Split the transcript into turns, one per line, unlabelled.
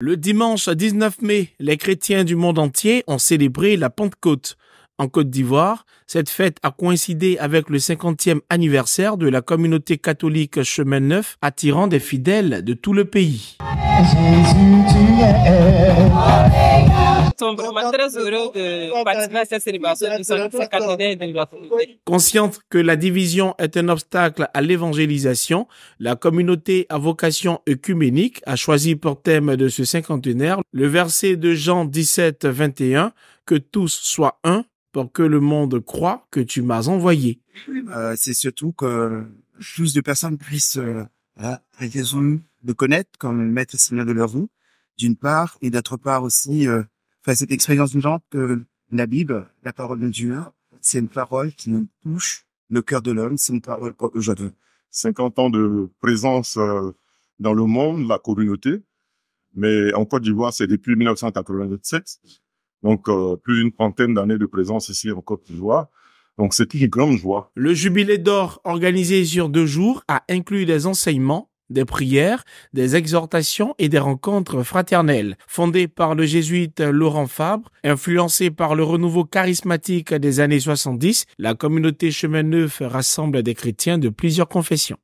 Le dimanche 19 mai, les chrétiens du monde entier ont célébré la Pentecôte. En Côte d'Ivoire, cette fête a coïncidé avec le 50e anniversaire de la communauté catholique Chemin Neuf, attirant des fidèles de tout le pays. Consciente que la division est un obstacle à l'évangélisation, la communauté à vocation œcuménique a choisi pour thème de ce cinquantenaire le verset de Jean 17, 21, que tous soient un pour que le monde croit que tu m'as envoyé.
Euh, c'est surtout que plus de personnes puissent euh, raison de connaître comme le maître de leur vie, d'une part, et d'autre part aussi euh, bah, cette expérience vivante que la Bible, la parole de Dieu, c'est une parole qui nous touche le cœur de l'homme, c'est une parole que veux.
50 ans de présence euh, dans le monde, la communauté, mais en Côte d'Ivoire, c'est depuis 1987, donc euh, plus d'une trentaine d'années de présence ici en Côte d'Ivoire. Donc c'est une grande joie.
Le jubilé d'or organisé sur deux jours a inclus des enseignements des prières, des exhortations et des rencontres fraternelles. Fondée par le jésuite Laurent Fabre, influencée par le renouveau charismatique des années 70, la communauté Chemin Neuf rassemble des chrétiens de plusieurs confessions.